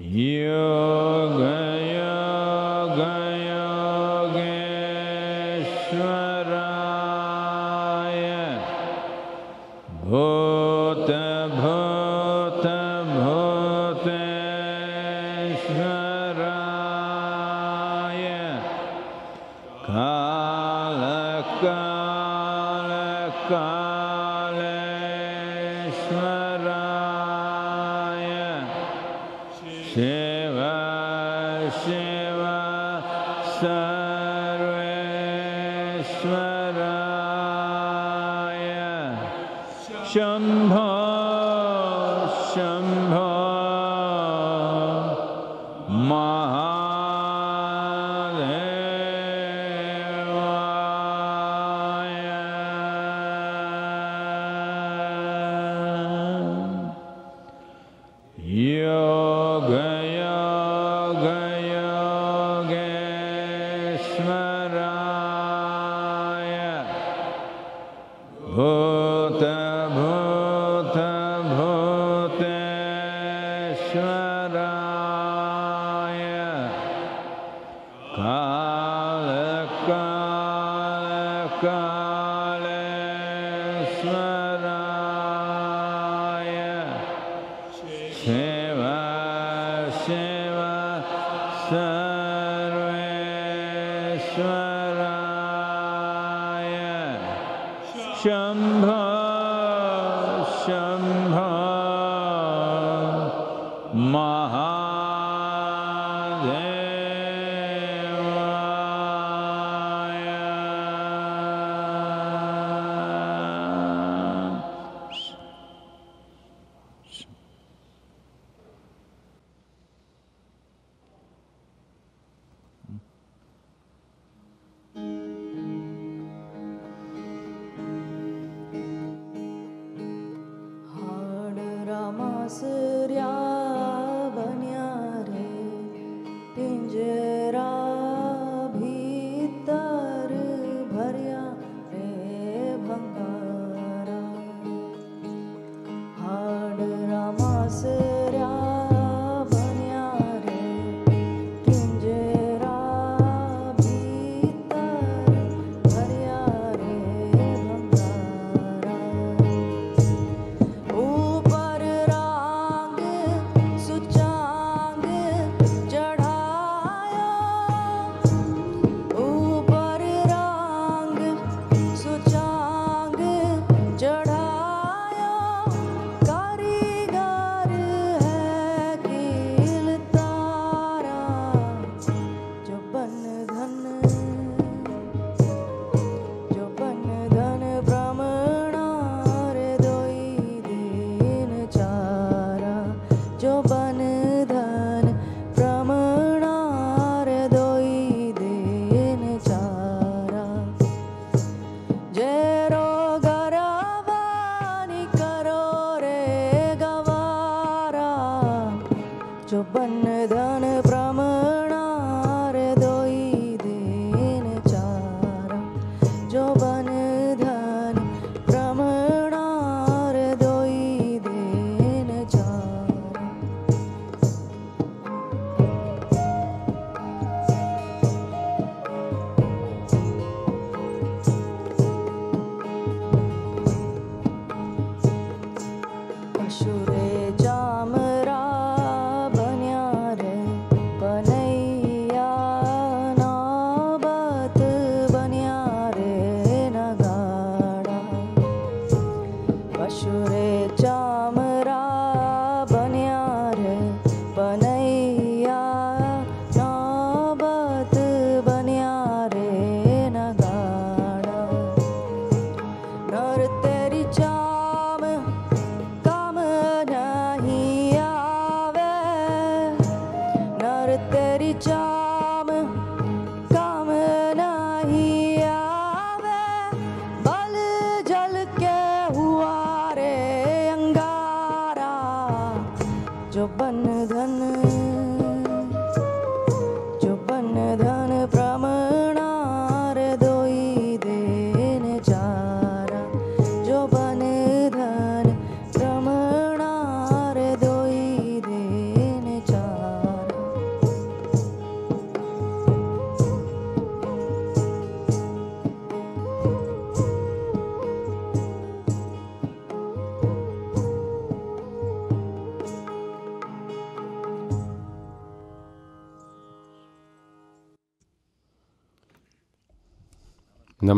yoga शिवाय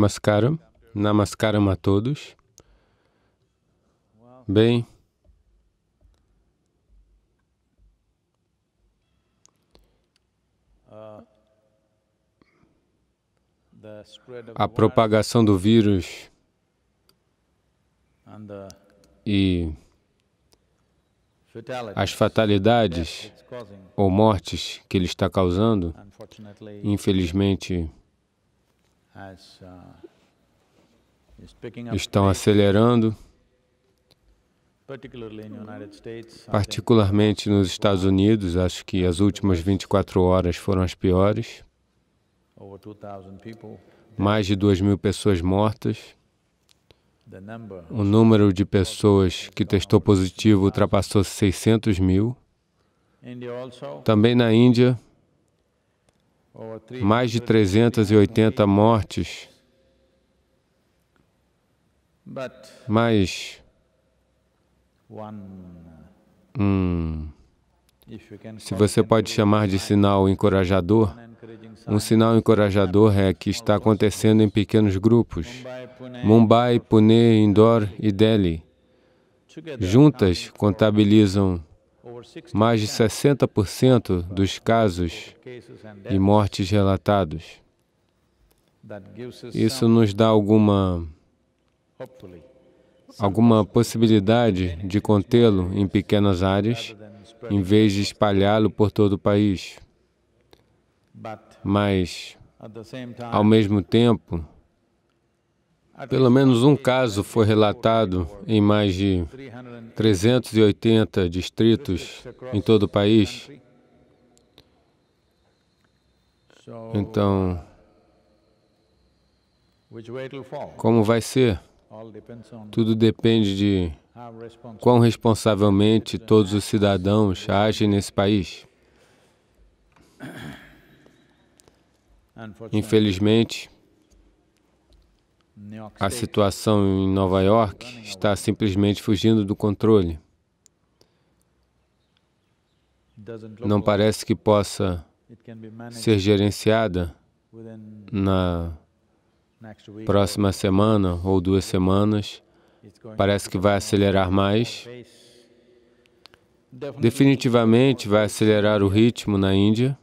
Namaskaram. Namaskaram a todos. Bem, a propagação do vírus e as fatalidades ou mortes que ele está causando, infelizmente, estão acelerando, particularmente nos Estados Unidos, acho que as últimas 24 horas foram as piores. Mais de 2 mil pessoas mortas. O número de pessoas que testou positivo ultrapassou 600 mil. Também na Índia, mais de 380 mortes. Mas, um, se você pode chamar de sinal encorajador, um sinal encorajador é que está acontecendo em pequenos grupos. Mumbai, Pune, Indore e Delhi juntas contabilizam mais de 60% dos casos e mortes relatados. Isso nos dá alguma, alguma possibilidade de contê-lo em pequenas áreas, em vez de espalhá-lo por todo o país. Mas, ao mesmo tempo, pelo menos um caso foi relatado em mais de 380 distritos em todo o país. Então, como vai ser? Tudo depende de quão responsavelmente todos os cidadãos agem nesse país. Infelizmente, a situação em Nova York está simplesmente fugindo do controle. Não parece que possa ser gerenciada na próxima semana ou duas semanas. Parece que vai acelerar mais. Definitivamente vai acelerar o ritmo na Índia.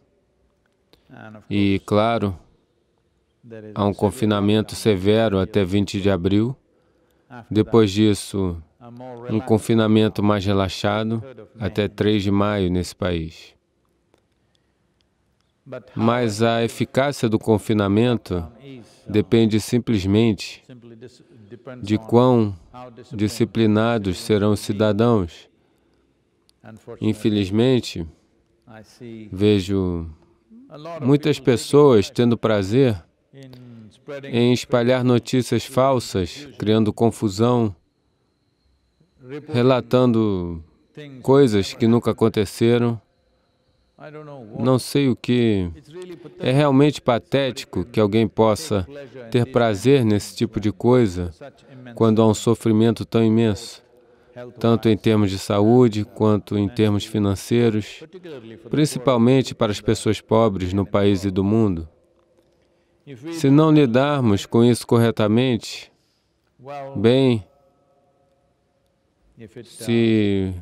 E, claro, Há um confinamento severo até 20 de abril. Depois disso, um confinamento mais relaxado até 3 de maio nesse país. Mas a eficácia do confinamento depende simplesmente de quão disciplinados serão os cidadãos. Infelizmente, vejo muitas pessoas tendo prazer em espalhar notícias falsas, criando confusão, relatando coisas que nunca aconteceram. Não sei o que. É realmente patético que alguém possa ter prazer nesse tipo de coisa quando há um sofrimento tão imenso, tanto em termos de saúde quanto em termos financeiros, principalmente para as pessoas pobres no país e do mundo. Se não lidarmos com isso corretamente, bem, se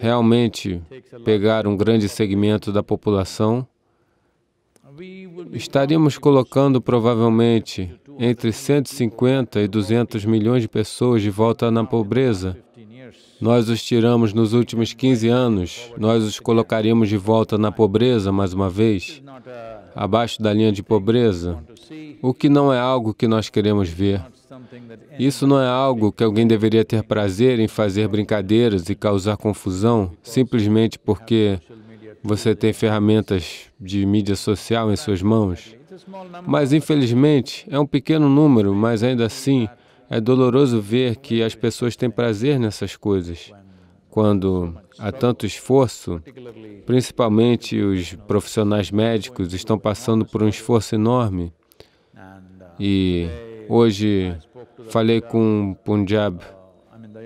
realmente pegar um grande segmento da população, estaríamos colocando provavelmente entre 150 e 200 milhões de pessoas de volta na pobreza nós os tiramos nos últimos 15 anos, nós os colocaríamos de volta na pobreza mais uma vez, abaixo da linha de pobreza, o que não é algo que nós queremos ver. Isso não é algo que alguém deveria ter prazer em fazer brincadeiras e causar confusão simplesmente porque você tem ferramentas de mídia social em suas mãos. Mas, infelizmente, é um pequeno número, mas ainda assim, é doloroso ver que as pessoas têm prazer nessas coisas. Quando há tanto esforço, principalmente os profissionais médicos estão passando por um esforço enorme. E hoje falei com um Punjab,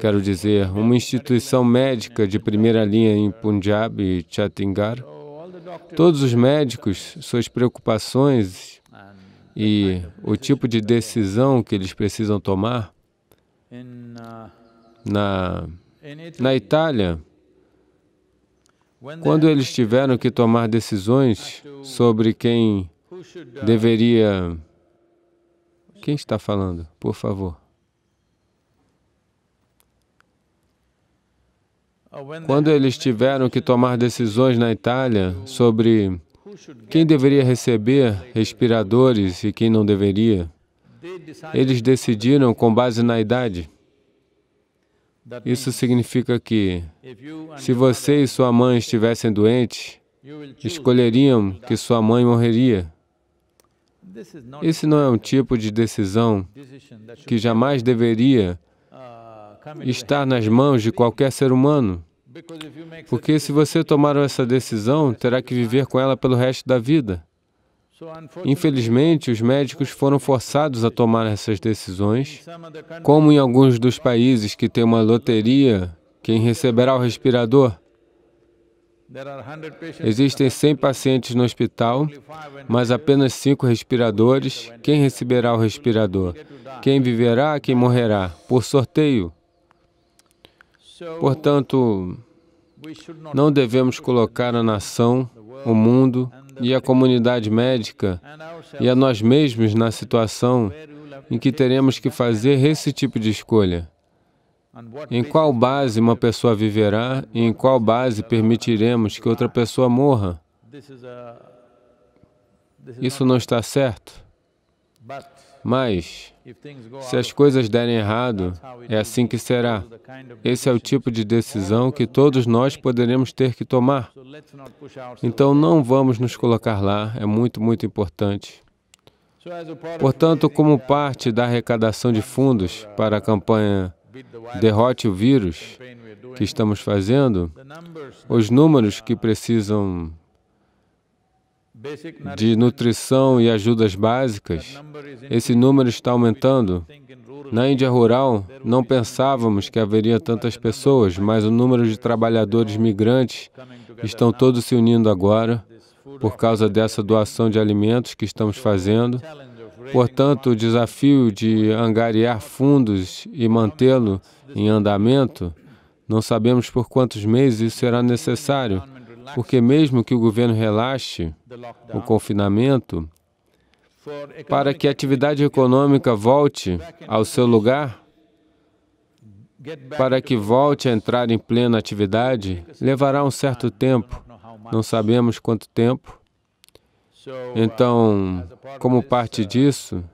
quero dizer, uma instituição médica de primeira linha em Punjab e Chattingar. Todos os médicos, suas preocupações e o tipo de decisão que eles precisam tomar. Uh, na, na Itália, quando eles tiveram que tomar decisões sobre quem uh, deveria... Quem está falando, por favor? Uh, quando eles tiveram que tomar decisões na Itália sobre quem deveria receber respiradores e quem não deveria. Eles decidiram com base na idade. Isso significa que, se você e sua mãe estivessem doentes, escolheriam que sua mãe morreria. Esse não é um tipo de decisão que jamais deveria ah, estar nas mãos de qualquer ser humano. Porque se você tomar essa decisão, terá que viver com ela pelo resto da vida. Infelizmente, os médicos foram forçados a tomar essas decisões, como em alguns dos países que tem uma loteria, quem receberá o respirador. Existem 100 pacientes no hospital, mas apenas 5 respiradores. Quem receberá o respirador? Quem viverá, quem morrerá? Por sorteio. Portanto, não devemos colocar a nação, o mundo e a comunidade médica e a nós mesmos na situação em que teremos que fazer esse tipo de escolha. Em qual base uma pessoa viverá e em qual base permitiremos que outra pessoa morra? Isso não está certo. Mas, se as coisas derem errado, é assim que será. Esse é o tipo de decisão que todos nós poderemos ter que tomar. Então, não vamos nos colocar lá, é muito, muito importante. Portanto, como parte da arrecadação de fundos uh, para a campanha Derrote o Vírus que estamos fazendo, os números que precisam de nutrição e ajudas básicas, esse número está aumentando. Na Índia rural, não pensávamos que haveria tantas pessoas, mas o número de trabalhadores migrantes estão todos se unindo agora por causa dessa doação de alimentos que estamos fazendo. Portanto, o desafio de angariar fundos e mantê-lo em andamento, não sabemos por quantos meses isso será necessário porque, mesmo que o governo relaxe o confinamento, para que a atividade econômica volte ao seu lugar, para que volte a entrar em plena atividade, levará um certo tempo, não sabemos quanto tempo. Então, uh, como parte uh, disso,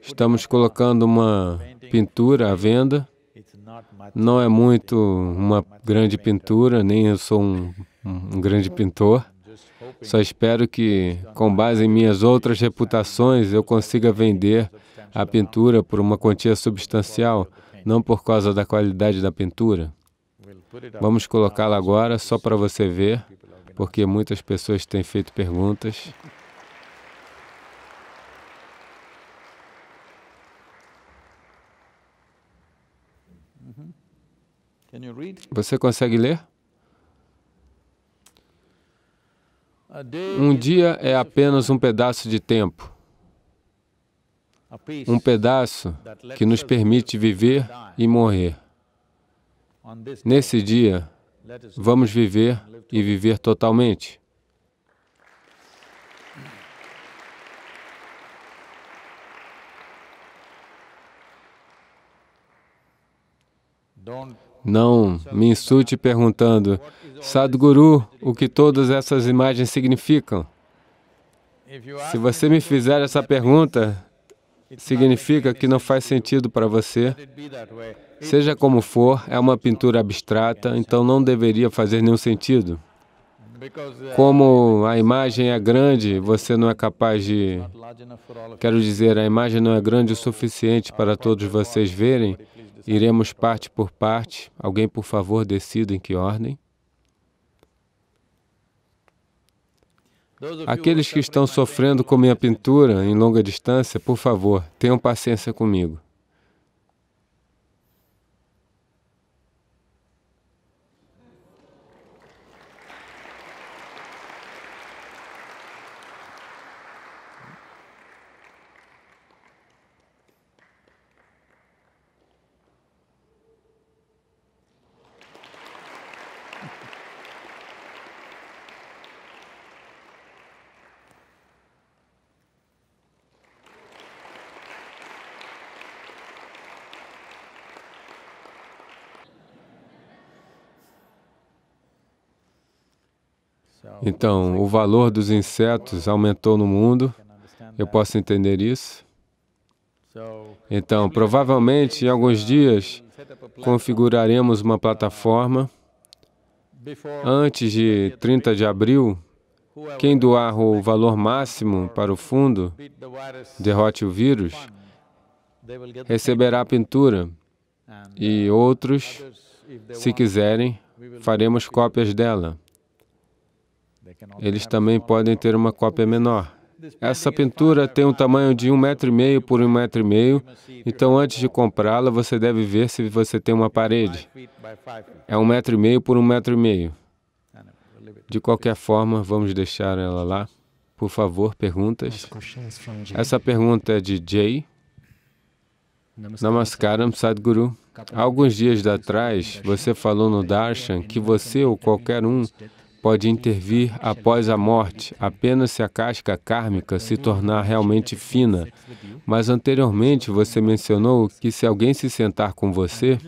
estamos colocando uma pintura à venda. Não é muito uma grande pintura, nem eu sou um um grande pintor. Só espero que, com base em minhas outras reputações, eu consiga vender a pintura por uma quantia substancial, não por causa da qualidade da pintura. Vamos colocá-la agora só para você ver, porque muitas pessoas têm feito perguntas. Uhum. Você consegue ler? Um dia é apenas um pedaço de tempo, um pedaço que nos permite viver e morrer. Nesse dia, vamos viver e viver totalmente. Não me insulte perguntando Sadhguru, o que todas essas imagens significam? Se você me fizer essa pergunta, significa que não faz sentido para você. Seja como for, é uma pintura abstrata, então não deveria fazer nenhum sentido. Como a imagem é grande, você não é capaz de... Quero dizer, a imagem não é grande o suficiente para todos vocês verem. Iremos parte por parte. Alguém, por favor, decida em que ordem. Aqueles que estão sofrendo com minha pintura em longa distância, por favor, tenham paciência comigo. Então, o valor dos insetos aumentou no mundo. Eu posso entender isso. Então, provavelmente em alguns dias configuraremos uma plataforma. Antes de 30 de abril, quem doar o valor máximo para o fundo, derrote o vírus, receberá a pintura. E outros, se quiserem, faremos cópias dela. Eles também podem ter uma cópia menor. Essa pintura tem um né? tamanho de um metro e meio por um metro e meio, então antes de comprá-la você deve ver se você tem uma parede. É um metro e meio por um metro e meio. Ah, de qualquer forma, vamos deixar ela lá. Por favor, perguntas. É Essa pergunta é de Jay. Namaskaram, Sadhguru. Há alguns dias atrás, você falou no Darshan que você ou qualquer um pode intervir após a morte apenas se a casca kármica se tornar realmente fina. Mas anteriormente você mencionou que se alguém se sentar com você,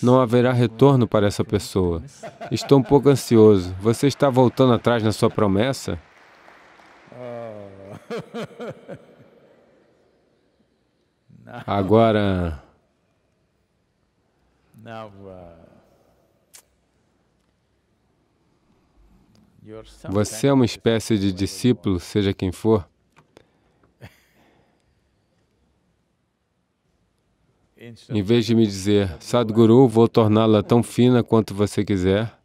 não haverá retorno para essa pessoa. Estou um pouco ansioso. Você está voltando atrás na sua promessa? Ah. Agora. Ah. Você é uma espécie de discípulo, seja quem for. Em vez de me dizer, Sadhguru, vou torná-la tão fina quanto você quiser,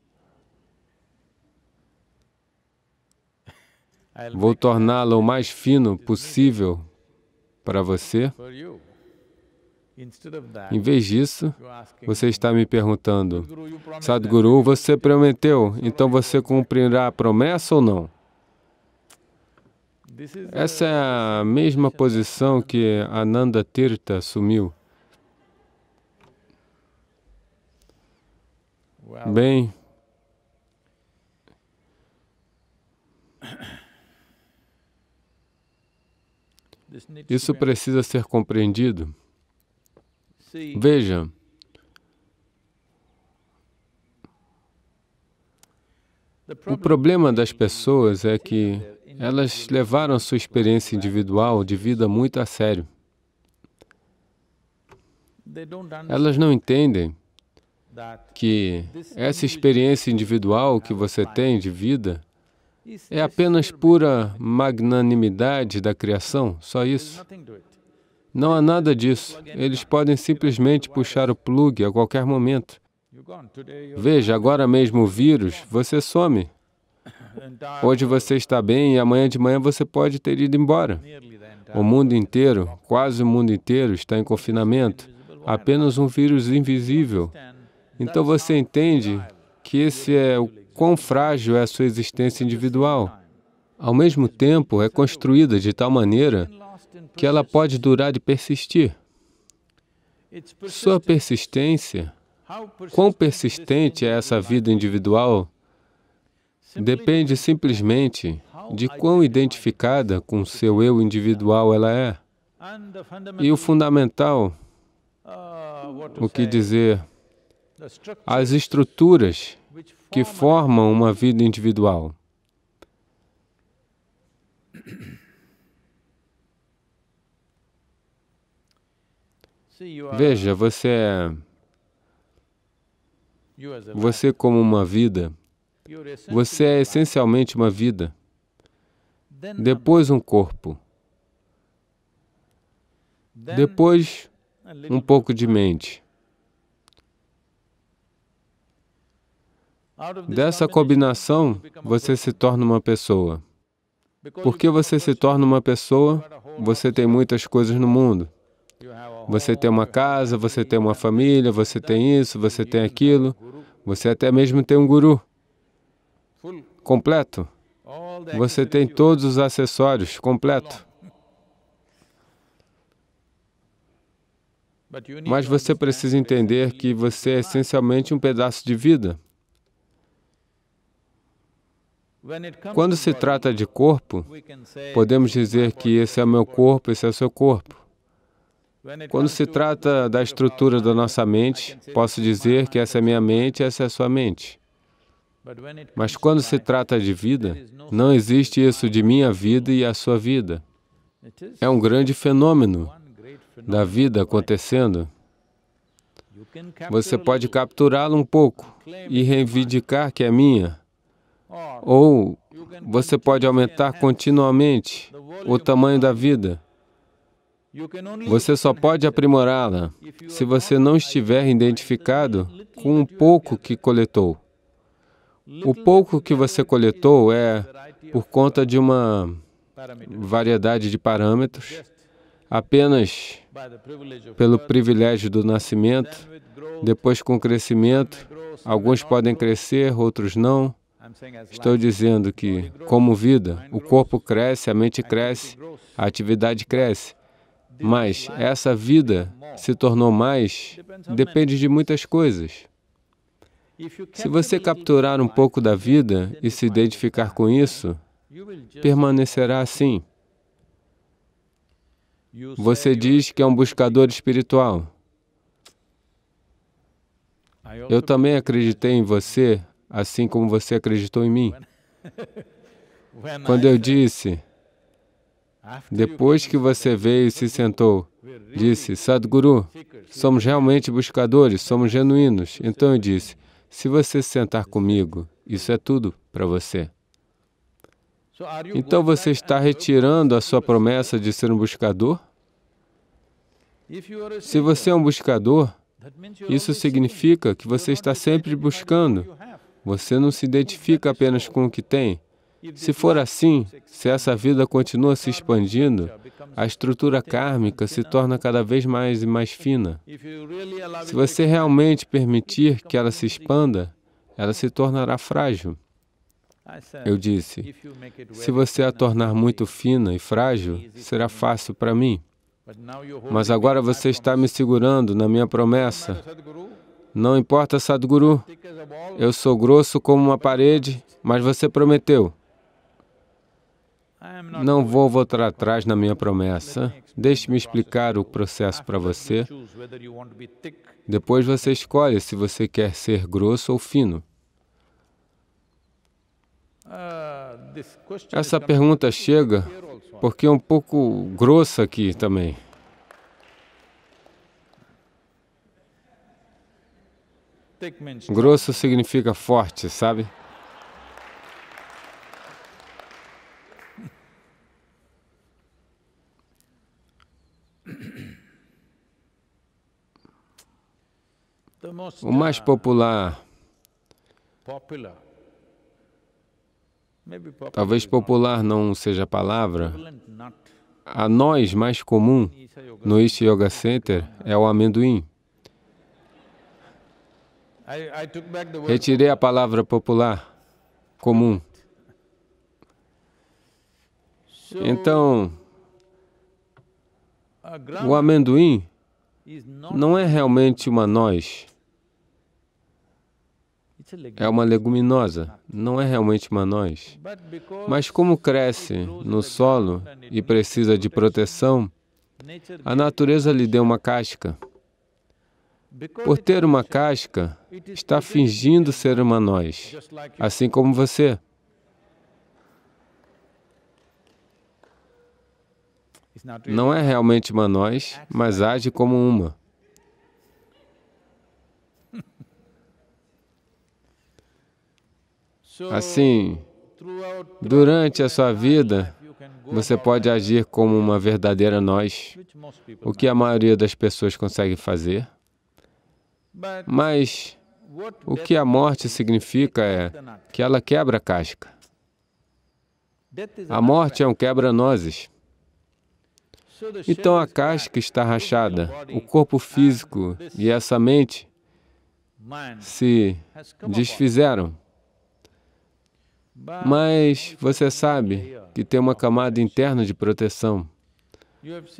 vou torná-la o mais fino possível para você, em vez disso, você está me perguntando, Sadhguru, você prometeu, então você cumprirá a promessa ou não? Essa é a mesma posição que Ananda Tirtha assumiu. Bem, isso precisa ser compreendido. Veja, o problema das pessoas é que elas levaram a sua experiência individual de vida muito a sério. Elas não entendem que essa experiência individual que você tem de vida é apenas pura magnanimidade da criação, só isso. Não há nada disso. Eles podem simplesmente puxar o plug a qualquer momento. Veja, agora mesmo o vírus, você some. Hoje você está bem e amanhã de manhã você pode ter ido embora. O mundo inteiro, quase o mundo inteiro, está em confinamento. Apenas um vírus invisível. Então você entende que esse é o quão frágil é a sua existência individual. Ao mesmo tempo, é construída de tal maneira que ela pode durar e persistir. Sua persistência, quão persistente é essa vida individual, depende simplesmente de quão identificada com seu eu individual ela é. E o fundamental, o que dizer, as estruturas que formam uma vida individual. Veja, você é... Você como uma vida, você é essencialmente uma vida, depois um corpo, depois ah, um pouco de mente. Dessa combinação, você se torna uma pessoa. Porque você se torna uma pessoa, você tem muitas coisas no mundo. Você tem uma casa, você tem uma família, você tem isso, você tem aquilo. Você até mesmo tem um guru completo. Você tem todos os acessórios completo. Mas você precisa entender que você é essencialmente um pedaço de vida. Quando se trata de corpo, podemos dizer que esse é meu corpo, esse é seu corpo. Quando se trata da estrutura da nossa mente, posso dizer que essa é minha mente, essa é a sua mente. Mas quando se trata de vida, não existe isso de minha vida e a sua vida. É um grande fenômeno da vida acontecendo. Você pode capturá-lo um pouco e reivindicar que é minha, ou você pode aumentar continuamente o tamanho da vida você só pode aprimorá-la se você não estiver identificado com o pouco que coletou. O pouco que você coletou é por conta de uma variedade de parâmetros, apenas pelo privilégio do nascimento, depois com o crescimento, alguns podem crescer, outros não. Estou dizendo que, como vida, o corpo cresce, a mente cresce, a atividade cresce. Mas essa vida se tornou mais depende de muitas coisas. Se você capturar um pouco da vida e se identificar com isso, permanecerá assim. Você diz que é um buscador espiritual. Eu também acreditei em você, assim como você acreditou em mim. Quando eu disse, depois que você veio e se sentou, disse, Sadhguru, somos realmente buscadores, somos genuínos. Então eu disse, se você se sentar comigo, isso é tudo para você. Então você está retirando a sua promessa de ser um buscador? Se você é um buscador, isso significa que você está sempre buscando. Você não se identifica apenas com o que tem, se for assim, se essa vida continua se expandindo, a estrutura kármica se torna cada vez mais e mais fina. Se você realmente permitir que ela se expanda, ela se tornará frágil. Eu disse: se você a tornar muito fina e frágil, será fácil para mim. Mas agora você está me segurando na minha promessa. Não importa, Sadhguru, eu sou grosso como uma parede, mas você prometeu. Não vou voltar atrás na minha promessa. Deixe-me explicar o processo para você. Depois você escolhe se você quer ser grosso ou fino. Essa pergunta chega porque é um pouco grossa aqui também. Grosso significa forte, sabe? o mais popular, talvez popular não seja a palavra, a nós mais comum no East Yoga Center é o amendoim. Retirei a palavra popular, comum. Então, o amendoim não é realmente uma noz é uma leguminosa, não é realmente uma noz. Mas como cresce no solo e precisa de proteção, a natureza lhe deu uma casca. Por ter uma casca, está fingindo ser uma noz, assim como você. Não é realmente uma noz, mas age como uma. Assim, durante a sua vida, você pode agir como uma verdadeira nós, o que a maioria das pessoas consegue fazer. Mas o que a morte significa é que ela quebra a casca. A morte é um quebra-nozes. Então a casca está rachada, o corpo físico e essa mente se desfizeram. Mas você sabe que tem uma camada interna de proteção.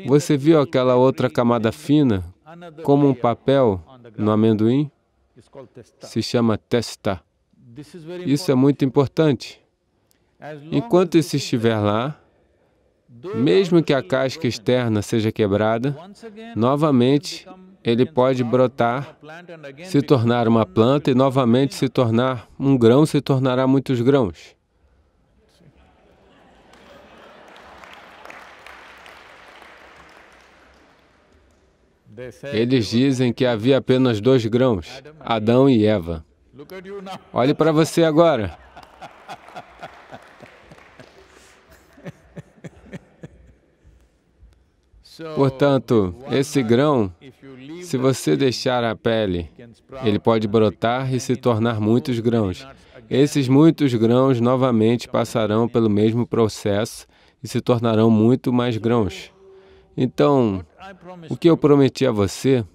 Você viu aquela outra camada fina, como um papel no amendoim? Se chama testa. Isso é muito importante. Enquanto isso estiver lá, mesmo que a casca externa seja quebrada, novamente ele pode brotar, se tornar uma planta e novamente se tornar um grão, se tornará muitos grãos. Eles dizem que havia apenas dois grãos, Adão e Eva. Olhe para você agora. Portanto, esse grão, se você deixar a pele, ele pode brotar e se tornar muitos grãos. Esses muitos grãos novamente passarão pelo mesmo processo e se tornarão muito mais grãos. Então, o que eu prometi a você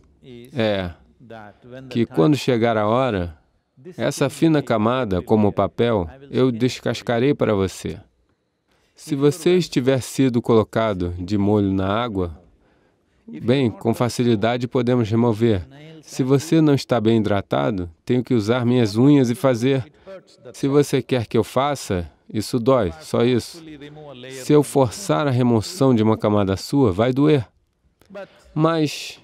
é que quando chegar a hora, essa fina camada, como papel, eu descascarei para você. Se você estiver sido colocado de molho na água, Bem, com facilidade podemos remover. Se você não está bem hidratado, tenho que usar minhas unhas e fazer. Se você quer que eu faça, isso dói, só isso. Se eu forçar a remoção de uma camada sua, vai doer. Mas,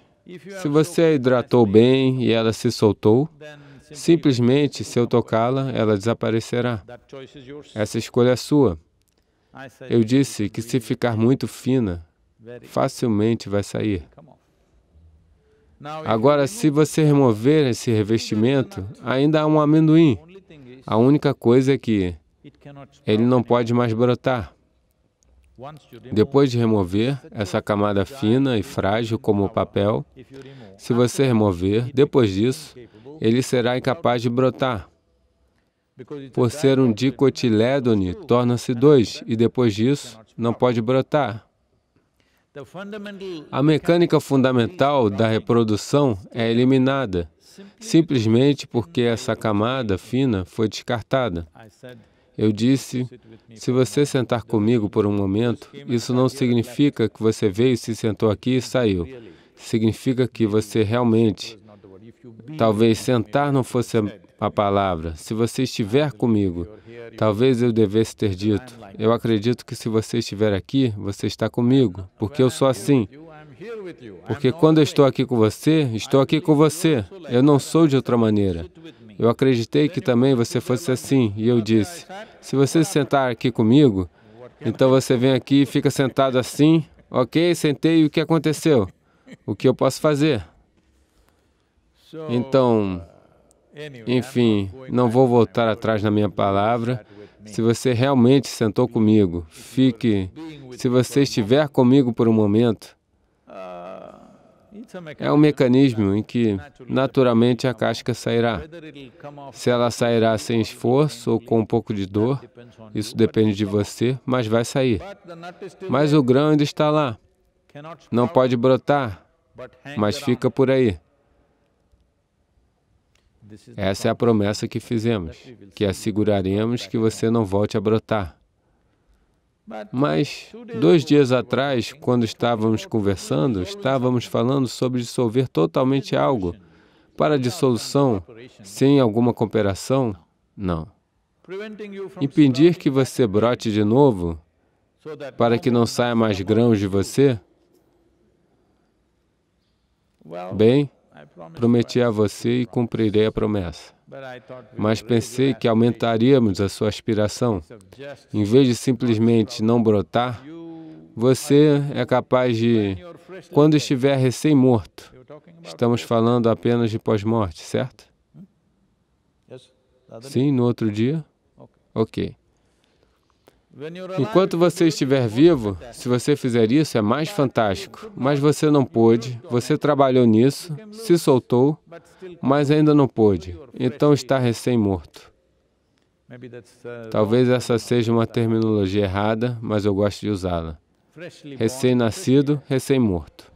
se você a hidratou bem e ela se soltou, simplesmente, se eu tocá-la, ela desaparecerá. Essa escolha é sua. Eu disse que se ficar muito fina, facilmente vai sair. Agora, se você remover esse revestimento, ainda há um amendoim. A única coisa é que ele não pode mais brotar. Depois de remover essa camada fina e frágil como o papel, se você remover, depois disso, ele será incapaz de brotar. Por ser um dicotilédone, torna-se dois, e depois disso, não pode brotar. A mecânica fundamental da reprodução é eliminada, simplesmente porque essa camada fina foi descartada. Eu disse: se você sentar comigo por um momento, isso não significa que você veio, se sentou aqui e saiu. Significa que você realmente. Talvez sentar não fosse a palavra. Se você estiver comigo, Talvez eu devesse ter dito: Eu acredito que se você estiver aqui, você está comigo, porque eu sou assim. Porque quando eu estou aqui com você, estou aqui com você. Eu não sou de outra maneira. Eu acreditei que também você fosse assim, e eu disse: Se você sentar aqui comigo, então você vem aqui e fica sentado assim. Ok, sentei, e o que aconteceu? O que eu posso fazer? Então, enfim, é não né? vou voltar atrás na minha palavra. Se você realmente sentou comigo, fique. Se você estiver comigo por um momento, ah, é um mecanismo em que naturalmente a casca sairá. Se ela sairá sem esforço ou com um pouco de dor, isso depende de você, mas vai sair. Mas o grão ainda está lá. Não pode brotar, mas fica por aí. Essa é a promessa que fizemos, é que é asseguraremos que você não volte a brotar. Mas, é dois dias atrás, quando então, estávamos conversando, estávamos falando sobre dissolver totalmente algo. Para dissolução, sem alguma cooperação? Não. Impedir que você brote de novo, para que não saia mais grãos de você? Bem, Prometi a você e cumprirei a promessa. Mas pensei que aumentaríamos a sua aspiração. Em vez de simplesmente não brotar, você é capaz de, quando estiver recém-morto, estamos falando apenas de pós-morte, certo? Hmm? Sim, no outro dia? Ok. Enquanto você estiver vivo, se você fizer isso, é mais fantástico. Mas você não pôde, você trabalhou nisso, se soltou, mas ainda não pôde. Então está recém-morto. Talvez essa seja uma terminologia errada, mas eu gosto de usá-la. Recém-nascido, recém-morto.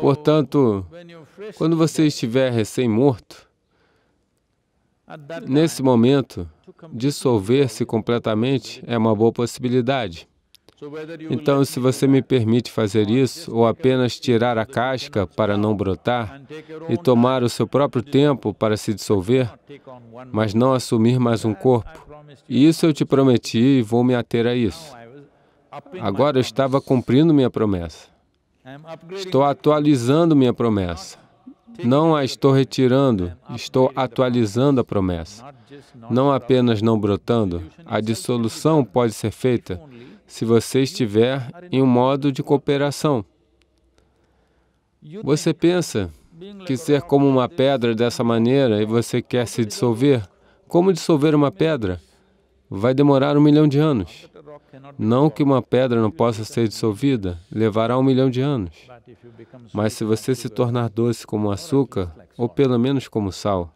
Portanto, quando você estiver recém-morto, nesse momento, dissolver-se completamente é uma boa possibilidade. Então, se você me permite fazer isso, ou apenas tirar a casca para não brotar e tomar o seu próprio tempo para se dissolver, mas não assumir mais um corpo, isso eu te prometi e vou me ater a isso. Agora eu estava cumprindo minha promessa. Estou atualizando minha promessa. Não a estou retirando, estou atualizando a promessa. Não apenas não brotando, a dissolução pode ser feita se você estiver em um modo de cooperação. Você pensa que ser como uma pedra dessa maneira e você quer se dissolver? Como dissolver uma pedra? Vai demorar um milhão de anos. Não que uma pedra não possa ser dissolvida, levará um milhão de anos. Mas se você se tornar doce como açúcar, ou pelo menos como sal,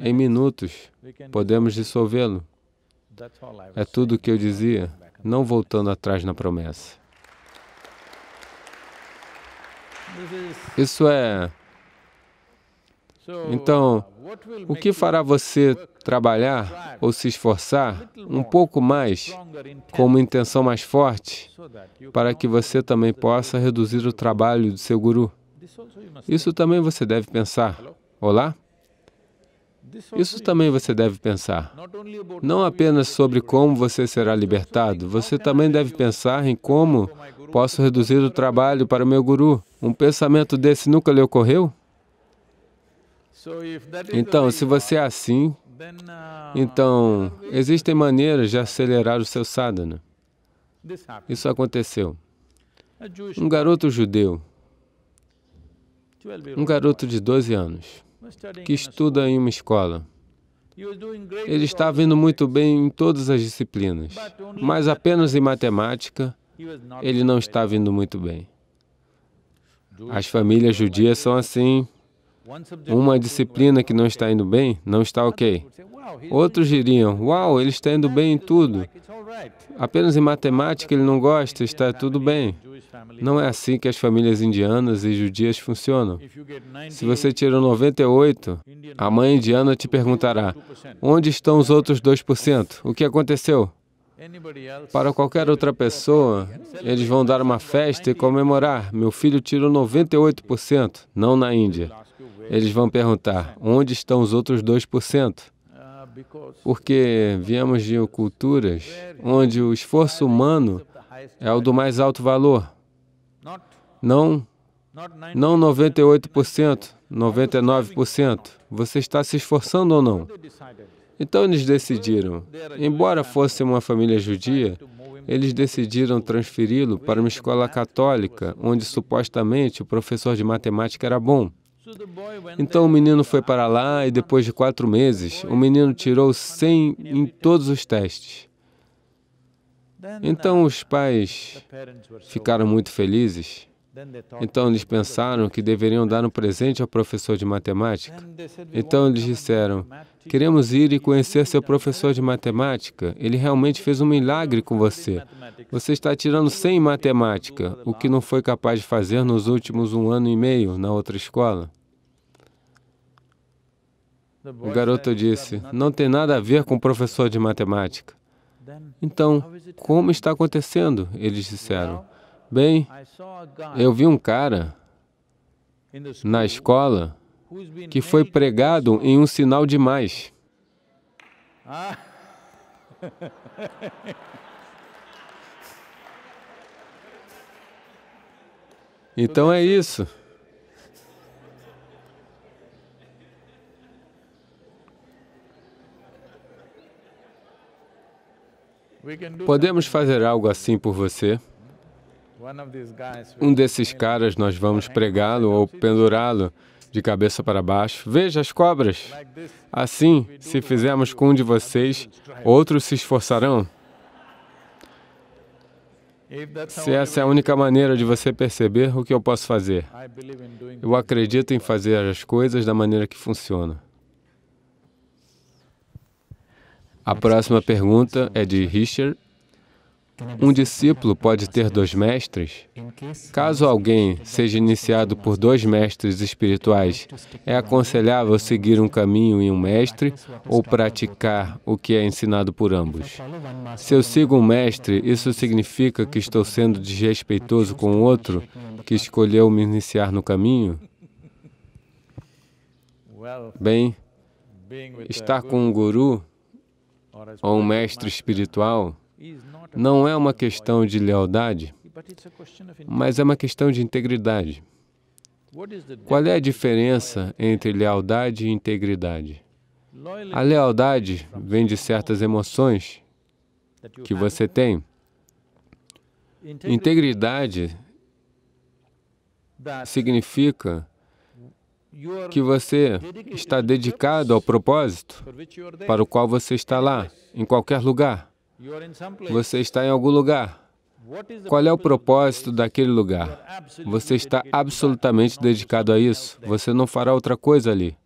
em minutos podemos dissolvê-lo. É tudo o que eu dizia, não voltando atrás na promessa. Isso é então, uh, o que fará você trabalhar ou se esforçar um pouco mais, com uma intenção mais forte, para que você também possa reduzir o trabalho do seu guru? Isso também você deve pensar. Olá? Isso também você deve pensar. Não apenas sobre como você será libertado, você também deve pensar em como posso reduzir o trabalho para o meu guru. Um pensamento desse nunca lhe ocorreu? Então, se você é assim, uh, então existem maneiras de acelerar o seu sadhana. Isso aconteceu. Um garoto judeu, um garoto de 12 anos, que estuda em uma escola. Ele estava indo muito bem em todas as disciplinas, mas apenas em matemática ele não estava indo muito bem. As famílias judias são assim. Uma disciplina que não está indo bem, não está ok. Outros diriam, uau, ele está indo bem em tudo. Apenas em matemática ele não gosta, está tudo bem. Não é assim que as famílias indianas e judias funcionam. Se você tirou 98, a mãe indiana te perguntará: onde estão os outros 2%? O que aconteceu? Para qualquer outra pessoa, eles vão dar uma festa e comemorar: meu filho tirou 98%, não na Índia. Eles vão perguntar: onde estão os outros 2%? Ah, Porque viemos de culturas onde o esforço humano é o do mais alto valor. Não, não 98%, 99%. Você está se esforçando ou não? Então eles decidiram, embora fosse uma família judia, eles decidiram transferi-lo para uma escola católica, onde supostamente o professor de matemática era bom. Então o menino foi para lá e depois de quatro meses, o menino tirou 100 em todos os testes. Então os pais ficaram muito felizes. Então eles pensaram que deveriam dar um presente ao professor de matemática. Então eles disseram: Queremos ir e conhecer seu professor de matemática. Ele realmente fez um milagre com você. Você está tirando 100 em matemática, o que não foi capaz de fazer nos últimos um ano e meio na outra escola. O garoto né? disse: Não tem nada a ver com professor de matemática. Então, como está acontecendo? Eles disseram: Bem, eu vi um cara na escola que foi pregado em um sinal demais. Ah. Então é isso. Podemos fazer algo assim por você? Um desses caras nós vamos pregá-lo ou pendurá-lo de cabeça para baixo. Veja as cobras. Assim, se fizermos com um de vocês, outros se esforçarão. Se essa é a única maneira de você perceber o que eu posso fazer, eu acredito em fazer as coisas da maneira que funciona. A próxima pergunta é de Richard. Um discípulo pode ter dois mestres? Caso alguém seja iniciado por dois mestres espirituais, é aconselhável seguir um caminho e um mestre ou praticar o que é ensinado por ambos? Se eu sigo um mestre, isso significa que estou sendo desrespeitoso com o outro que escolheu me iniciar no caminho? Bem, estar com um guru ou um mestre espiritual não é uma questão de lealdade, mas é uma questão de integridade. Qual é a diferença entre lealdade e integridade? A lealdade vem de certas emoções que você tem. Integridade significa que você está dedicado ao propósito para o qual você está lá, em qualquer lugar. Você está em algum lugar. Qual é o propósito daquele lugar? Você está absolutamente dedicado a isso. Você não fará outra coisa ali.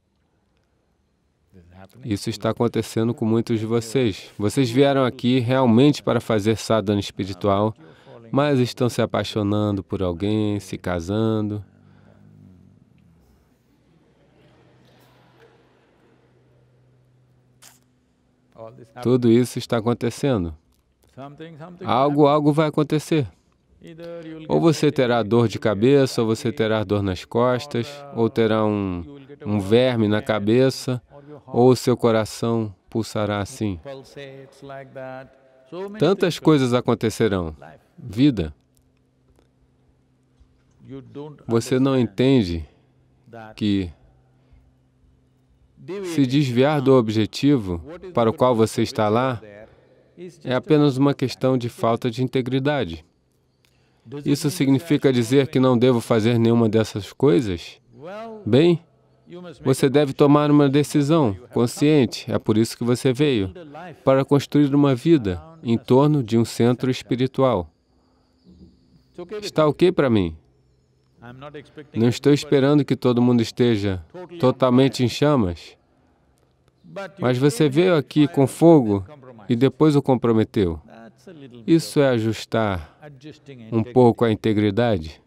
Isso está acontecendo com muitos de vocês. Vocês vieram aqui realmente para fazer sadhana espiritual, mas estão se apaixonando por alguém, se casando, Tudo isso está acontecendo. Algo, algo vai acontecer. Ou você terá dor de cabeça, ou você terá dor nas costas, uh, ou terá um, um verme na cabeça, ou seu coração pulsará assim. Tantas coisas acontecerão. Vida. Você não entende que se desviar do objetivo para o qual você está lá é apenas uma questão de falta de integridade. Isso significa dizer que não devo fazer nenhuma dessas coisas? Bem, você deve tomar uma decisão consciente, é por isso que você veio, para construir uma vida em torno de um centro espiritual. Está ok para mim? Não estou esperando que todo mundo esteja totalmente em chamas, mas você veio aqui com fogo e depois o comprometeu. Isso é ajustar um pouco a integridade.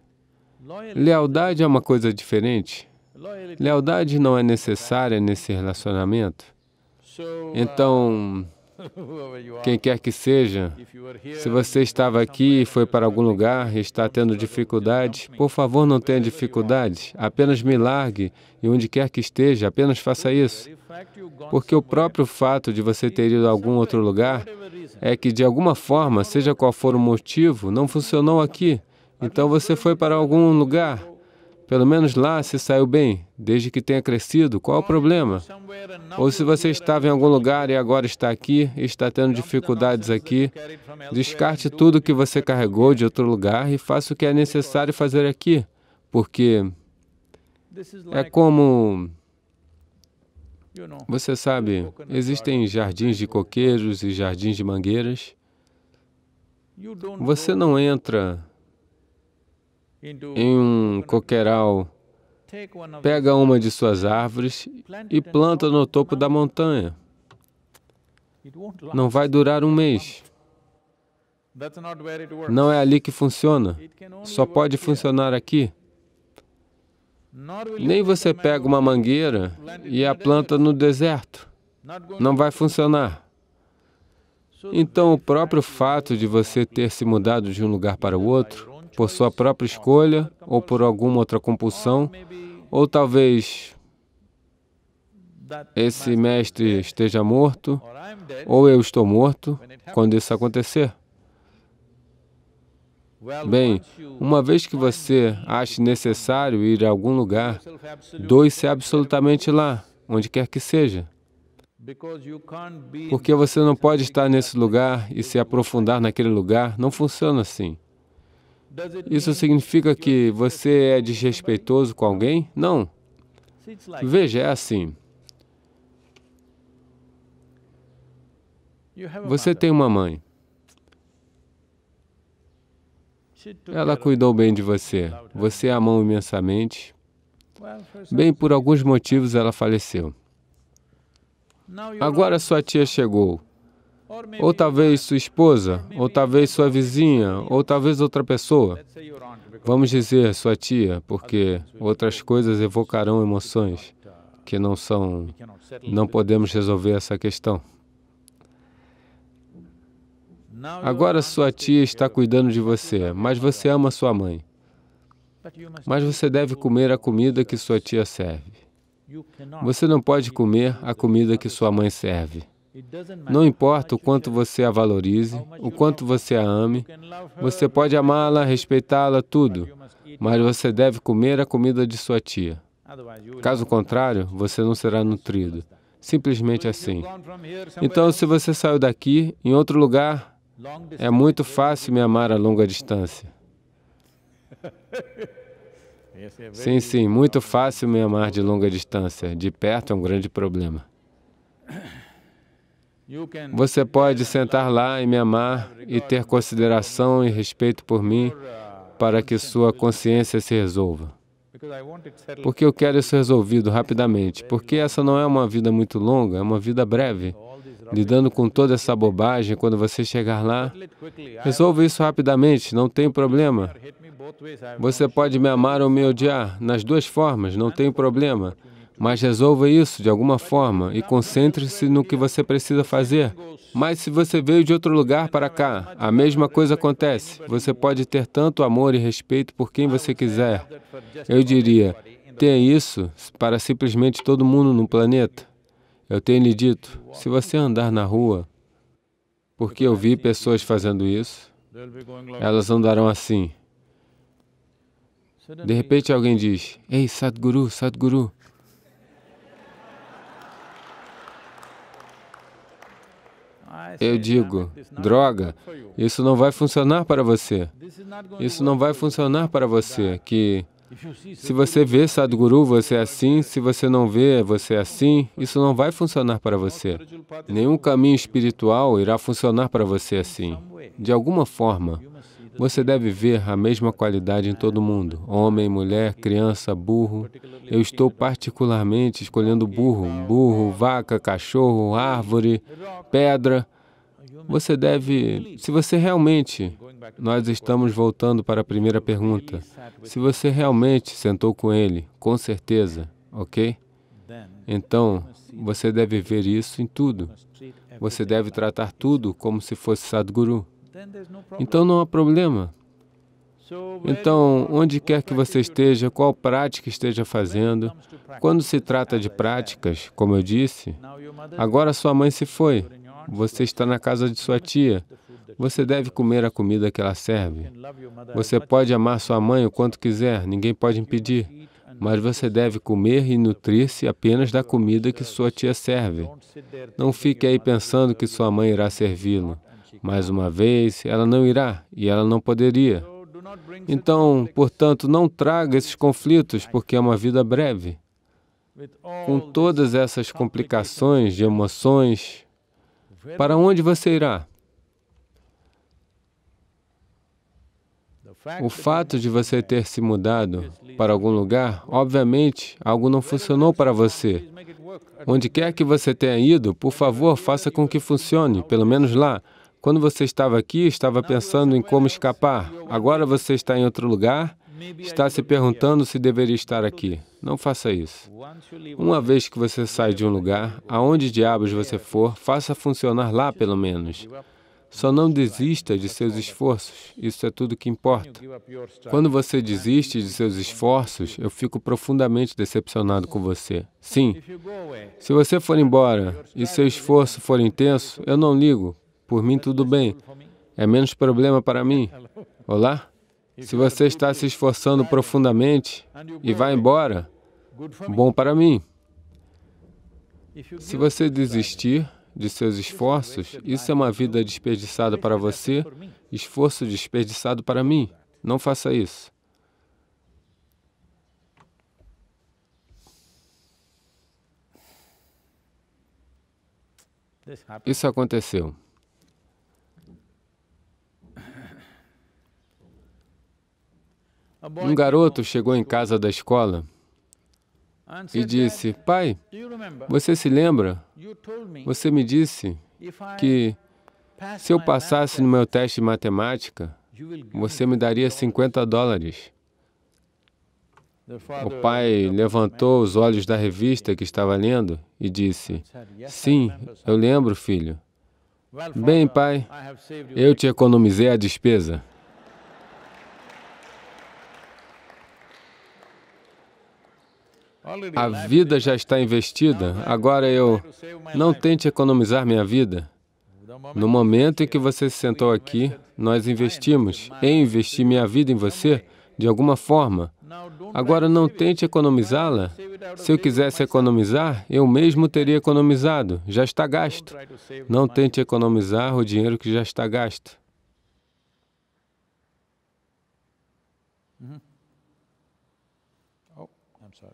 Lealdade é uma coisa diferente. Lealdade não é necessária nesse relacionamento. Então, quem quer que seja, se você estava aqui e foi para algum lugar e está tendo dificuldades, por favor, não tenha dificuldades. Apenas me largue e onde quer que esteja, apenas faça isso. Porque o próprio fato de você ter ido a algum outro lugar é que, de alguma forma, seja qual for o motivo, não funcionou aqui. Então você foi para algum lugar pelo menos lá se saiu bem, desde que tenha crescido, qual o problema? Ou se você estava em algum lugar e agora está aqui e está tendo dificuldades aqui, descarte tudo que você carregou de outro lugar e faça o que é necessário fazer aqui, porque é como. Você sabe, existem jardins de coqueiros e jardins de mangueiras. Você não entra em um coqueiral, pega uma de suas árvores e planta no topo da montanha. Não vai durar um mês. Não é ali que funciona. Só pode funcionar aqui. Nem você pega uma mangueira e a planta no deserto. Não vai funcionar. Então, o próprio fato de você ter se mudado de um lugar para o outro por sua própria escolha ou por alguma outra compulsão, ou talvez esse mestre esteja morto, ou eu estou morto quando isso acontecer. Bem, uma vez que você ache necessário ir a algum lugar, doe-se absolutamente lá, onde quer que seja. Porque você não pode estar nesse lugar e se aprofundar naquele lugar, não funciona assim. Isso significa que você é desrespeitoso com alguém? Não. Veja, é assim. Você tem uma mãe. Ela cuidou bem de você. Você a amou imensamente. Bem, por alguns motivos ela faleceu. Agora sua tia chegou ou talvez sua esposa, ou talvez sua vizinha, ou talvez outra pessoa. Vamos dizer sua tia, porque outras coisas evocarão emoções que não são. Não podemos resolver essa questão. Agora sua tia está cuidando de você, mas você ama sua mãe. Mas você deve comer a comida que sua tia serve. Você não pode comer a comida que sua mãe serve. Não importa o quanto você a valorize, o quanto você a ame, você pode amá-la, respeitá-la, tudo, mas você deve comer a comida de sua tia. Caso contrário, você não será nutrido. Simplesmente assim. Então, se você saiu daqui, em outro lugar, é muito fácil me amar a longa distância. É sim, sim, muito fácil me amar de longa distância. De perto é um grande problema. Você pode sentar lá e me amar e ter consideração e respeito por mim uh, para que sua consciência se resolva. Porque eu quero isso resolvido rapidamente, porque essa não é uma vida muito longa, é uma vida breve. Lidando com toda essa bobagem, quando você chegar lá, resolva isso rapidamente, não tem problema. Você pode me amar ou me odiar, nas duas formas, não tem problema. Mas resolva isso de alguma forma e concentre-se no que você precisa fazer. Mas se você veio de outro lugar para cá, a mesma coisa acontece. Você pode ter tanto amor e respeito por quem você quiser. Eu diria, tenha isso para simplesmente todo mundo no planeta. Eu tenho lhe dito, se você andar na rua, porque eu vi pessoas fazendo isso, elas andarão assim. De repente alguém diz, Ei, Sadhguru, Sadhguru, eu digo: droga, isso não vai funcionar para você. Isso não vai funcionar para você. Que se você vê Sadhguru, você é assim. Se você não vê, você é assim. Isso não vai funcionar para você. Nenhum caminho espiritual irá funcionar para você assim. De alguma forma, você deve ver a mesma qualidade em todo mundo: homem, mulher, criança, burro. Eu estou particularmente escolhendo burro, burro, vaca, cachorro, árvore, pedra. Você deve, se você realmente, nós estamos voltando para a primeira pergunta, se você realmente sentou com ele, com certeza, ok? Então, você deve ver isso em tudo. Você deve tratar tudo como se fosse Sadhguru. Então não há problema. Então, onde quer que você esteja, qual prática esteja fazendo, quando se trata de práticas, como eu disse, agora sua mãe se foi, você está na casa de sua tia. Você deve comer a comida que ela serve. Você pode amar sua mãe o quanto quiser, ninguém pode impedir. Mas você deve comer e nutrir-se apenas da comida que sua tia serve. Não fique aí pensando que sua mãe irá servi-lo. Mais uma vez, ela não irá e ela não poderia. Então, portanto, não traga esses conflitos, porque é uma vida breve. Com todas essas complicações de emoções, para onde você irá? O fato de você ter se mudado para algum lugar, obviamente, algo não funcionou para você. Onde quer que você tenha ido, por favor, faça com que funcione, pelo menos lá. Quando você estava aqui, estava pensando em como escapar. Agora você está em outro lugar está se perguntando se deveria estar aqui. Não faça isso. Uma vez que você sai de um lugar, aonde diabos você for, faça funcionar lá pelo menos. Só não desista de seus esforços, isso é tudo que importa. Quando você desiste de seus esforços, eu fico profundamente decepcionado com você. Sim, se você for embora e seu esforço for intenso, eu não ligo, por mim tudo bem. É menos problema para mim. Olá? Se você está se esforçando profundamente e vai embora, bom para mim. Se você desistir de seus esforços, isso é uma vida desperdiçada para você, esforço desperdiçado para mim. Não faça isso. Isso aconteceu. Um garoto chegou em casa da escola e disse, Pai, você se lembra? Você me disse que se eu passasse no meu teste de matemática, você me daria 50 dólares. O pai levantou os olhos da revista que estava lendo e disse, Sim, eu lembro, filho. Bem, pai, eu te economizei a despesa. A vida já está investida, agora eu não tente economizar minha vida. No momento em que você se sentou aqui, nós investimos. em investir minha vida em você de alguma forma. Agora, não tente economizá-la. Ah, se eu quisesse economizar, eu mesmo teria economizado. Já está gasto. Não tente economizar o dinheiro que já está gasto. Uhum. Oh, I'm sorry.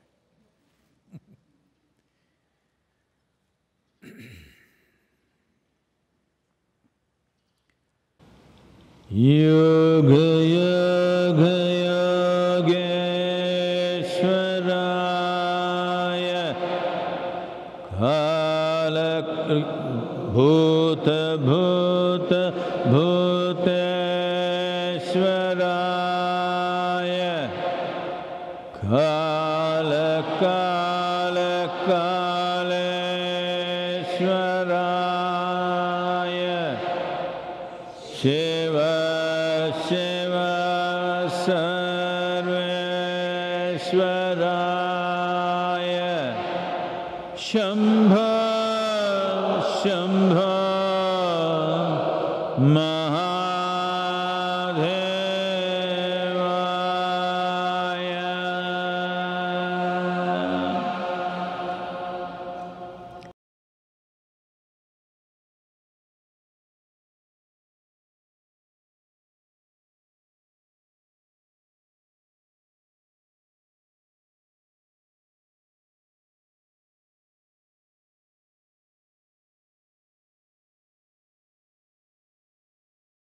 योग योग योगेश्वराय काल भू